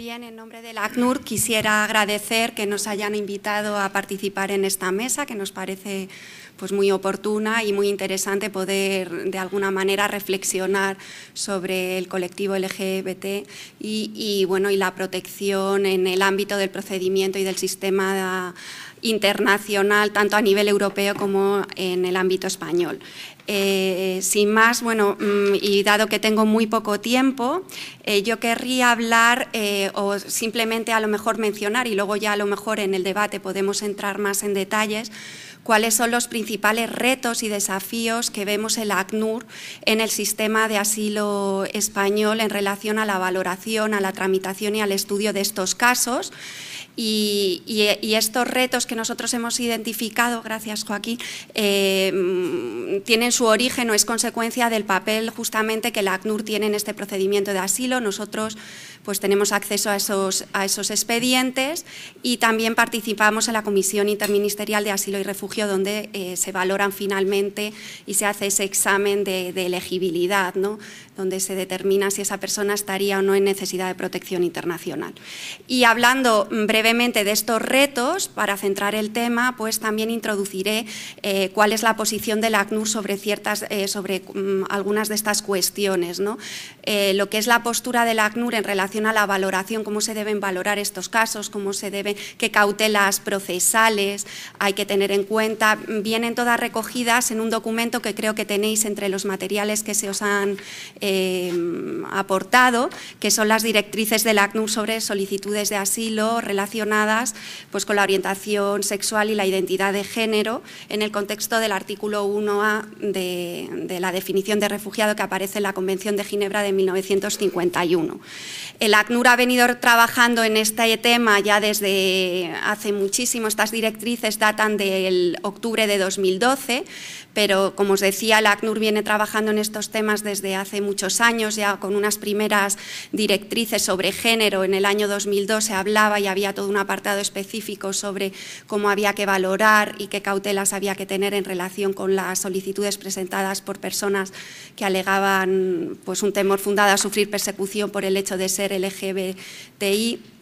también en nombre de ACNUR quisiera agradecer que nos hayan invitado a participar en esta mesa, que nos parece pues muy oportuna y muy interesante poder de alguna manera reflexionar sobre el colectivo LGBT y, bueno, y la protección en el ámbito del procedimiento y del sistema internacional, tanto a nivel europeo como en el ámbito español. Eh, sin más, bueno, mm, y dado que tengo muy poco tiempo, eh, yo querría hablar eh, o simplemente a lo mejor mencionar, y luego ya a lo mejor en el debate podemos entrar más en detalles, cuáles son los principales retos y desafíos que vemos el ACNUR en el sistema de asilo español en relación a la valoración, a la tramitación y al estudio de estos casos. Y, estos retos que nosotros hemos identificado, gracias Joaquín, eh, mm, tienen su origen o es consecuencia del papel justamente que la ACNUR tiene en este procedimiento de asilo. Nosotros pues tenemos acceso a esos, expedientes y también participamos en la Comisión Interministerial de Asilo y Refugio donde eh, se valoran finalmente y se hace ese examen de, de elegibilidad. ¿no? donde se determina si esa persona estaría o no en necesidad de protección internacional. Y hablando mm, brevemente de estos retos, para centrar el tema, pues también introduciré eh, cuál es la posición de la ACNUR sobre ciertas, eh, sobre mm, algunas de estas cuestiones, ¿no? Eh, lo que es la postura de la ACNUR en relación a la valoración, cómo se deben valorar estos casos, cómo se deben, qué cautelas procesales hay que tener en cuenta, vienen todas recogidas en un documento que creo que tenéis entre los materiales que se os han eh, aportado, que son las directrices del ACNUR sobre solicitudes de asilo relacionadas pues, con la orientación sexual y la identidad de género en el contexto del artículo 1A de, de la definición de refugiado que aparece en la Convención de Ginebra de 1951. El ACNUR ha venido trabajando en este tema ya desde hace muchísimo. Estas directrices datan del octubre de 2012, pero como os decía, el ACNUR viene trabajando en estos temas desde hace muchísimo años, ya con unas primeras directrices sobre género. En el año 2002 se hablaba y había todo un apartado específico sobre cómo había que valorar y qué cautelas había que tener en relación con las solicitudes presentadas por personas que alegaban pues, un temor fundado a sufrir persecución por el hecho de ser LGBTI.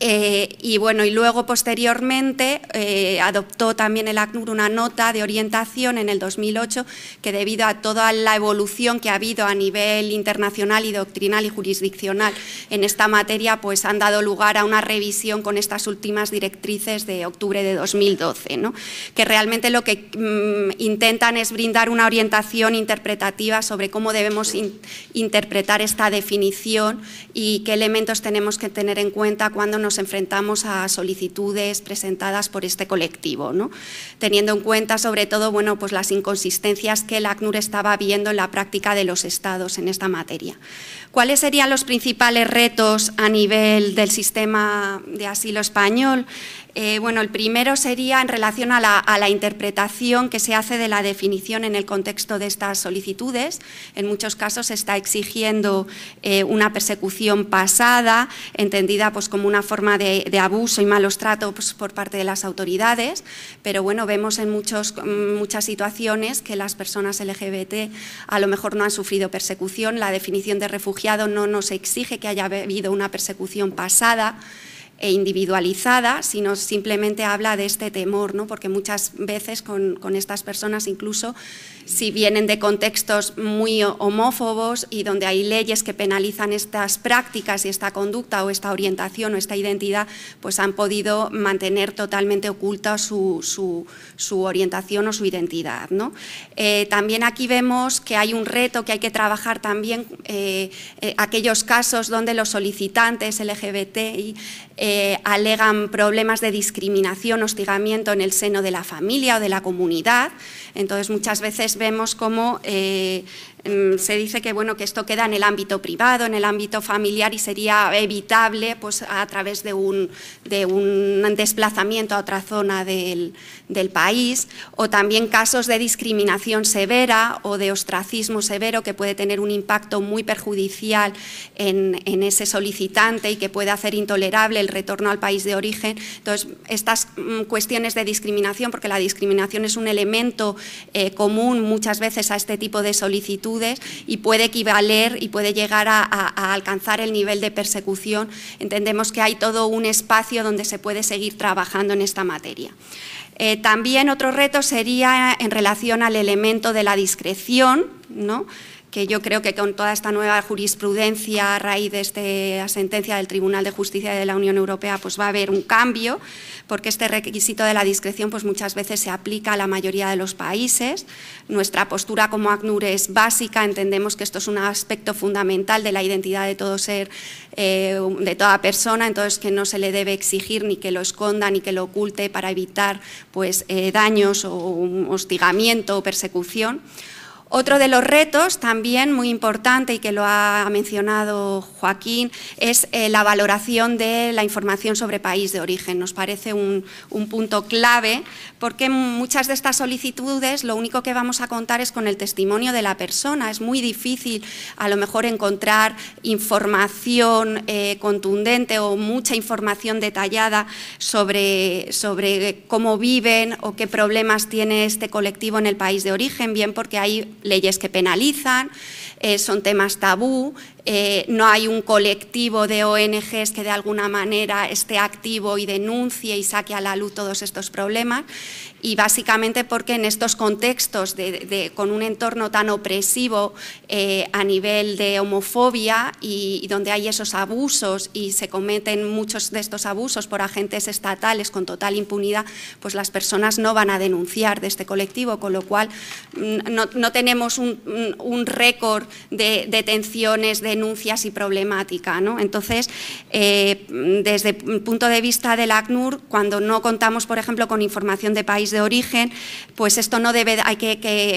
Eh, y bueno, y luego posteriormente eh, adoptó también el ACNUR una nota de orientación en el 2008 que debido a toda la evolución que ha habido a nivel internacional y doctrinal y jurisdiccional en esta materia, pues han dado lugar a una revisión con estas últimas directrices de octubre de 2012, que realmente lo que mm, intentan es brindar una orientación interpretativa sobre cómo debemos interpretar esta definición y qué elementos tenemos que tener en cuenta cuando nos nos enfrentamos a solicitudes presentadas por este colectivo, teniendo en cuenta sobre todo bueno, pues las inconsistencias que el ACNUR estaba viendo en la práctica de los estados en esta materia. ¿Cuáles serían los principales retos a nivel del sistema de asilo español? Eh, bueno, el primero sería en relación a la, interpretación que se hace de la definición en el contexto de estas solicitudes. En muchos casos se está exigiendo eh, una persecución pasada, entendida pues, como una forma de, abuso y malos tratos pues, por parte de las autoridades, pero bueno, vemos en muchos, mm, muchas situaciones que las personas LGBT a lo mejor no han sufrido persecución. La definición de refugiado no nos exige que haya habido una persecución pasada, e individualizada, sino simplemente habla de este temor, ¿no? porque muchas veces con, estas personas, incluso si vienen de contextos muy homófobos y donde hay leyes que penalizan estas prácticas y esta conducta o esta orientación o esta identidad, pues han podido mantener totalmente oculta su, orientación o su identidad. ¿no? Eh, también aquí vemos que hay un reto que hay que trabajar también eh, eh, aquellos casos donde los solicitantes LGBTI eh, alegan problemas de discriminación, hostigamiento en el seno de la familia o de la comunidad. Entonces, muchas veces vemos cómo eh, Mm, se dice que bueno que esto queda en el ámbito privado, en el ámbito familiar y sería evitable pues a través de un, desplazamiento a otra zona del, país o también casos de discriminación severa o de ostracismo severo que puede tener un impacto muy perjudicial en, ese solicitante y que puede hacer intolerable el retorno al país de origen. Entonces, estas mm, cuestiones de discriminación, porque la discriminación es un elemento eh, común muchas veces a este tipo de solicitudes, y puede equivaler y puede llegar a, alcanzar el nivel de persecución. Entendemos que hay todo un espacio donde se puede seguir trabajando en esta materia. Eh, también otro reto sería en relación al elemento de la discreción, ¿no? que yo creo que con toda esta nueva jurisprudencia a raíz de esta sentencia del Tribunal de Justicia de la Unión Europea, pues va a haber un cambio, porque este requisito de la discreción pues muchas veces se aplica a la mayoría de los países. Nuestra postura como ACNUR es básica, entendemos que esto es un aspecto fundamental de la identidad de todo ser, eh, de toda persona, entonces que no se le debe exigir ni que lo esconda ni que lo oculte para evitar pues, eh, daños o hostigamiento o persecución. Otro de los retos también muy importante y que lo ha mencionado Joaquín es eh, la valoración de la información sobre país de origen. Nos parece un, punto clave porque muchas de estas solicitudes lo único que vamos a contar es con el testimonio de la persona. Es muy difícil a lo mejor encontrar información eh, contundente o mucha información detallada sobre, sobre cómo viven o qué problemas tiene este colectivo en el país de origen, bien porque hay leyes que penalizan, eh, son temas tabú, eh, no hay un colectivo de ONGs que de alguna manera esté activo y denuncie y saque a la luz todos estos problemas. Y básicamente porque en estos contextos de, con un entorno tan opresivo eh, a nivel de homofobia y, donde hay esos abusos y se cometen muchos de estos abusos por agentes estatales con total impunidad, pues las personas no van a denunciar de este colectivo, con lo cual mm, no, tenemos un, un récord de detenciones de denuncias y problemática. Entonces, eh, desde el punto de vista del ACNUR, cuando no contamos, por ejemplo, con información de país de origen, pues esto no debe, hay que,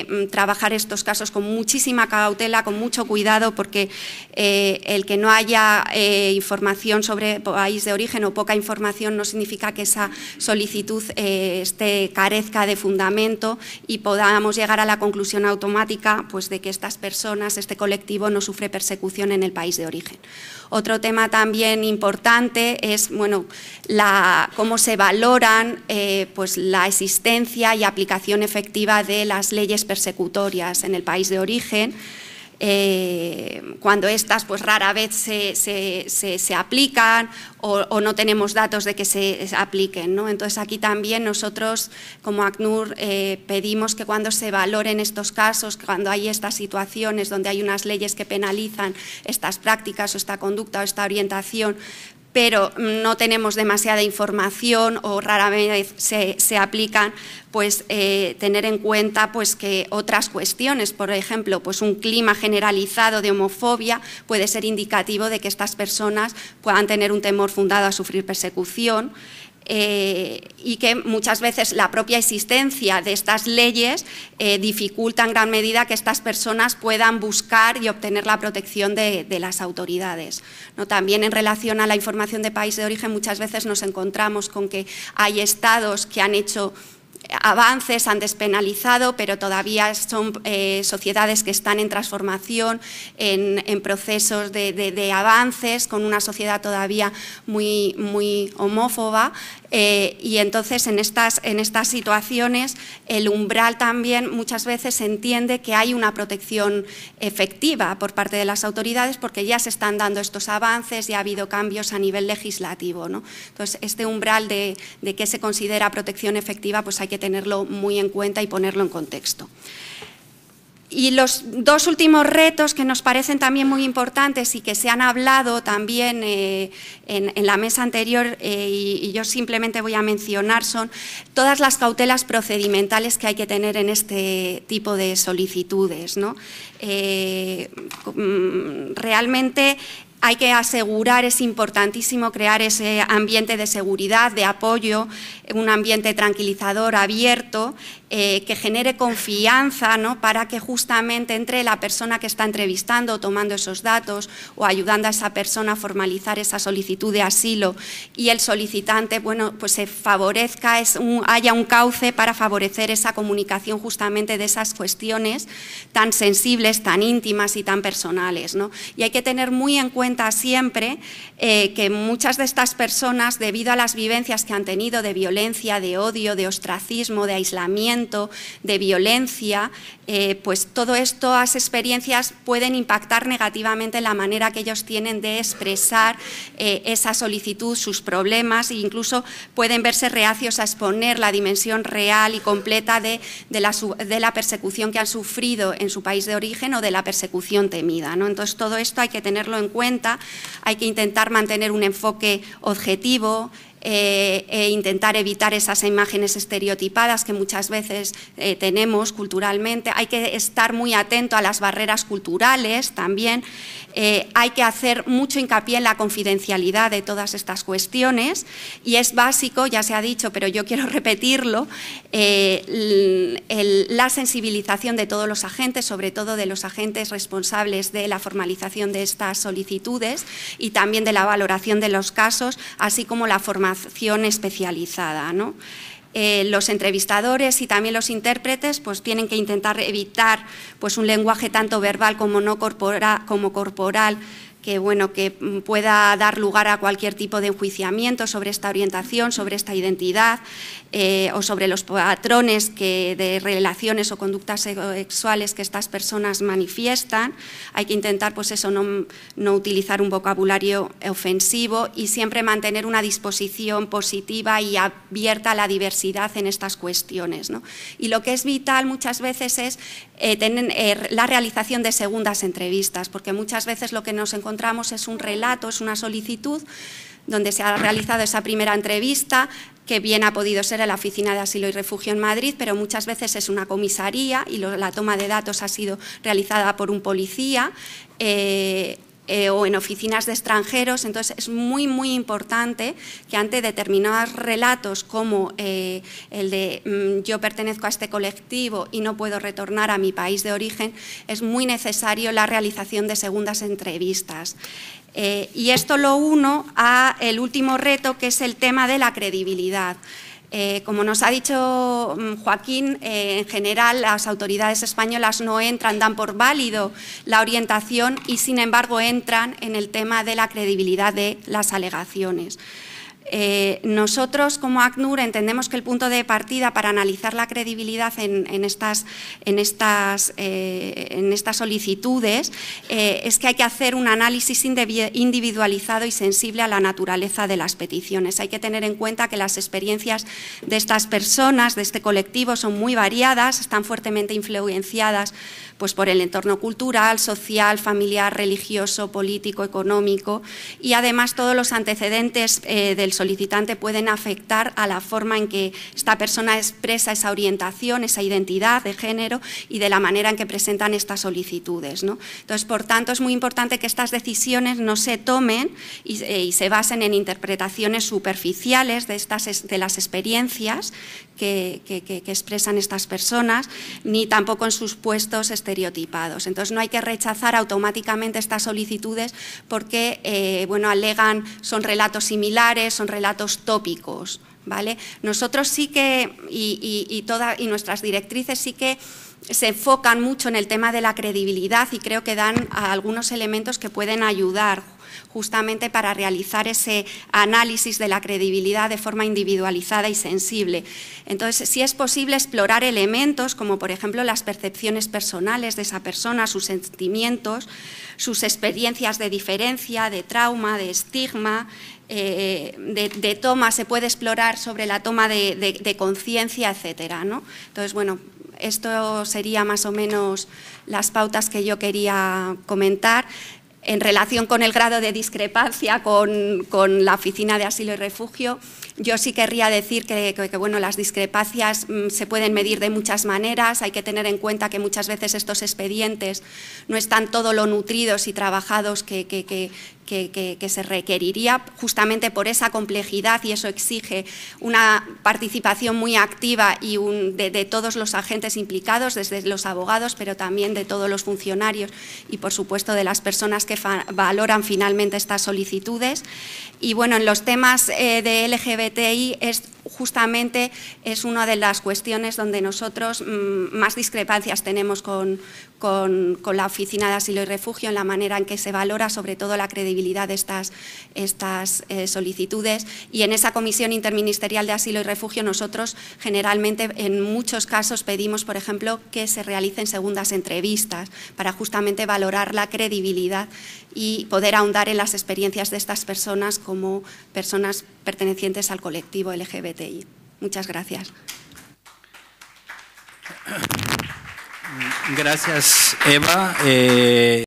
mm, trabajar estos casos con muchísima cautela, con mucho cuidado, porque eh, el que no haya eh, información sobre país de origen o poca información no significa que esa solicitud esté, carezca de fundamento y podamos llegar a la conclusión automática pues, de que estas personas, este colectivo, no sufre persecución en el país de origen. Otro tema también importante es cómo se valoran eh, pues, la existencia y aplicación efectiva de las leyes persecutorias en el país de origen eh, cuando estas pues rara vez se, se, aplican o, no tenemos datos de que se apliquen. ¿no? Entonces aquí también nosotros como ACNUR eh, pedimos que cuando se valoren estos casos, cuando hay estas situaciones donde hay unas leyes que penalizan estas prácticas o esta conducta o esta orientación, pero no tenemos demasiada información o raramente se, aplican, pues eh, tener en cuenta pues, que otras cuestiones, por ejemplo, pues, un clima generalizado de homofobia puede ser indicativo de que estas personas puedan tener un temor fundado a sufrir persecución. Eh, y que muchas veces la propia existencia de estas leyes eh, dificulta en gran medida que estas personas puedan buscar y obtener la protección de, las autoridades. ¿no? También en relación a la información de país de origen muchas veces nos encontramos con que hay estados que han hecho avances, han despenalizado, pero todavía son eh, sociedades que están en transformación, en, procesos de, avances, con una sociedad todavía muy, homófoba. Eh, y entonces en estas, situaciones el umbral también muchas veces se entiende que hay una protección efectiva por parte de las autoridades porque ya se están dando estos avances y ha habido cambios a nivel legislativo. Entonces este umbral de, de qué se considera protección efectiva pues hay que tenerlo muy en cuenta y ponerlo en contexto. Y los dos últimos retos que nos parecen también muy importantes y que se han hablado también eh, en, la mesa anterior eh, y, yo simplemente voy a mencionar son todas las cautelas procedimentales que hay que tener en este tipo de solicitudes. ¿no? Eh, mm, realmente hay que asegurar, es importantísimo crear ese ambiente de seguridad, de apoyo, un ambiente tranquilizador, abierto, eh, que genere confianza ¿no? para que justamente entre la persona que está entrevistando, tomando esos datos o ayudando a esa persona a formalizar esa solicitud de asilo y el solicitante, bueno, pues se favorezca, es un, haya un cauce para favorecer esa comunicación justamente de esas cuestiones tan sensibles, tan íntimas y tan personales. ¿no? Y hay que tener muy en cuenta siempre eh, que muchas de estas personas, debido a las vivencias que han tenido de violencia, de odio, de ostracismo, de aislamiento, de violencia, eh, pues pues todas estas experiencias pueden impactar negativamente la manera que ellos tienen de expresar eh, esa solicitud, sus problemas e incluso pueden verse reacios a exponer la dimensión real y completa de, la, persecución que han sufrido en su país de origen o de la persecución temida. Entonces, todo esto hay que tenerlo en cuenta, hay que intentar mantener un enfoque objetivo, eh, e intentar evitar esas imágenes estereotipadas que muchas veces eh, tenemos culturalmente. Hay que estar muy atento a las barreras culturales también. Eh, hay que hacer mucho hincapié en la confidencialidad de todas estas cuestiones y es básico, ya se ha dicho, pero yo quiero repetirlo, la sensibilización de todos los agentes, sobre todo de los agentes responsables de la formalización de estas solicitudes y también de la valoración de los casos, así como la formación especializada. Eh, los entrevistadores y también los intérpretes pues, tienen que intentar evitar pues, un lenguaje tanto verbal como no como corporal que, bueno, que mm, pueda dar lugar a cualquier tipo de enjuiciamiento sobre esta orientación, sobre esta identidad eh, o sobre los patrones que, de relaciones o conductas sexuales que estas personas manifiestan. Hay que intentar, pues eso, no, no utilizar un vocabulario ofensivo y siempre mantener una disposición positiva y abierta a la diversidad en estas cuestiones. Y lo que es vital muchas veces es eh, tener, eh, la realización de segundas entrevistas, porque muchas veces lo que nos encontramos es un relato, es una solicitud donde se ha realizado esa primera entrevista, que bien ha podido ser en la Oficina de Asilo y Refugio en Madrid, pero muchas veces es una comisaría y la toma de datos ha sido realizada por un policía. Eh, eh, o en oficinas de extranjeros. Entonces, es muy, muy importante que ante determinados relatos como eh, el de mm, yo pertenezco a este colectivo y no puedo retornar a mi país de origen, es muy necesario la realización de segundas entrevistas. Eh, y esto lo uno a el último reto, que es el tema de la credibilidad. Eh, como nos ha dicho mm, Joaquín, eh, en general las autoridades españolas no entran, dan por válido la orientación y, sin embargo, entran en el tema de la credibilidad de las alegaciones. Eh, nosotros, como ACNUR, entendemos que el punto de partida para analizar la credibilidad en, eh, estas, solicitudes eh, es que hay que hacer un análisis individualizado y sensible a la naturaleza de las peticiones. Hay que tener en cuenta que las experiencias de estas personas, de este colectivo, son muy variadas, están fuertemente influenciadas pues, por el entorno cultural, social, familiar, religioso, político, económico y además todos los antecedentes del solicitante pueden afectar a la forma en que esta persona expresa esa orientación, esa identidad de género y de la manera en que presentan estas solicitudes. Entonces, por tanto, es muy importante que estas decisiones no se tomen y, eh, se basen en interpretaciones superficiales de, estas, de las experiencias que, expresan estas personas, ni tampoco en sus puestos estereotipados. Entonces, no hay que rechazar automáticamente estas solicitudes porque, eh, bueno, alegan, son relatos similares, son relatos tópicos, ¿vale? Nosotros sí que, y, y, y, y nuestras directrices sí que se enfocan mucho en el tema de la credibilidad y creo que dan algunos elementos que pueden ayudar justamente para realizar ese análisis de la credibilidad de forma individualizada y sensible. Entonces, si es posible explorar elementos como, por ejemplo, las percepciones personales de esa persona, sus sentimientos, sus experiencias de diferencia, de trauma, de estigma, eh, de, toma, se puede explorar sobre la toma de, conciencia, etcétera. Entonces, bueno, esto sería más o menos las pautas que yo quería comentar en relación con el grado de discrepancia con, la Oficina de Asilo y Refugio, yo sí querría decir que, bueno, las discrepancias mm, se pueden medir de muchas maneras. Hay que tener en cuenta que muchas veces estos expedientes no están todo lo nutridos y trabajados que, que que, se requeriría justamente por esa complejidad y eso exige una participación muy activa y de, todos los agentes implicados, desde los abogados, pero también de todos los funcionarios y, por supuesto, de las personas que valoran finalmente estas solicitudes. Y bueno, en los temas eh, de LGBTI es justamente es una de las cuestiones donde nosotros mm, más discrepancias tenemos con, con, la Oficina de Asilo y Refugio en la manera en que se valora sobre todo la credibilidad de estas, eh, solicitudes y en esa Comisión Interministerial de Asilo y Refugio nosotros generalmente en muchos casos pedimos, por ejemplo, que se realicen segundas entrevistas para justamente valorar la credibilidad y poder ahondar en las experiencias de estas personas como personas pertenecientes al colectivo LGBTI. Muchas gracias. Gracias, Eva. Eh,